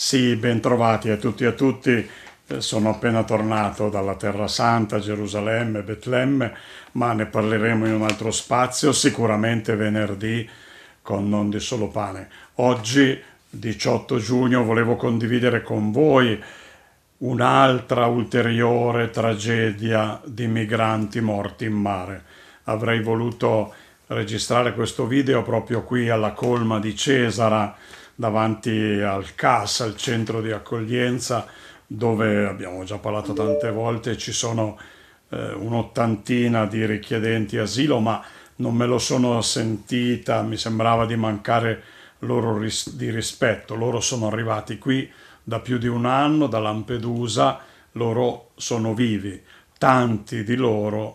Sì, bentrovati a tutti e a tutti. Eh, sono appena tornato dalla Terra Santa, Gerusalemme, Betlemme, ma ne parleremo in un altro spazio, sicuramente venerdì con Non di Solo Pane. Oggi, 18 giugno, volevo condividere con voi un'altra ulteriore tragedia di migranti morti in mare. Avrei voluto registrare questo video proprio qui alla colma di Cesara, davanti al CAS, al centro di accoglienza, dove abbiamo già parlato tante volte, ci sono eh, un'ottantina di richiedenti asilo, ma non me lo sono sentita, mi sembrava di mancare loro ris- di rispetto. Loro sono arrivati qui da più di un anno, da Lampedusa, loro sono vivi, tanti di loro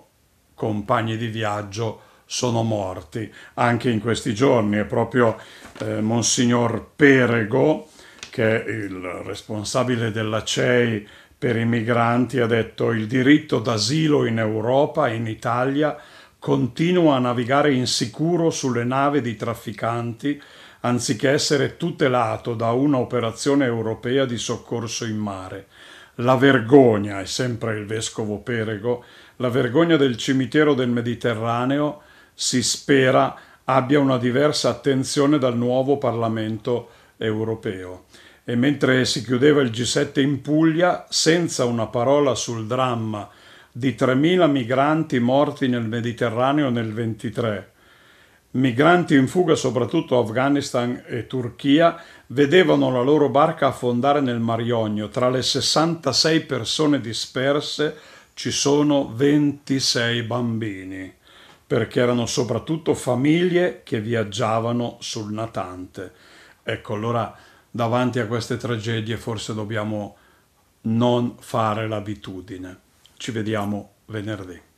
compagni di viaggio sono morti. Anche in questi giorni è proprio eh, Monsignor Perego, che è il responsabile della CEI per i migranti, ha detto il diritto d'asilo in Europa in Italia continua a navigare insicuro sulle navi di trafficanti anziché essere tutelato da un'operazione europea di soccorso in mare. La vergogna, è sempre il vescovo Perego, la vergogna del cimitero del Mediterraneo si spera abbia una diversa attenzione dal nuovo Parlamento europeo. E mentre si chiudeva il G7 in Puglia, senza una parola sul dramma di 3.000 migranti morti nel Mediterraneo nel 23, migranti in fuga soprattutto Afghanistan e Turchia, vedevano la loro barca affondare nel Mar Ionio. Tra le 66 persone disperse ci sono 26 bambini perché erano soprattutto famiglie che viaggiavano sul natante. Ecco, allora davanti a queste tragedie forse dobbiamo non fare l'abitudine. Ci vediamo venerdì.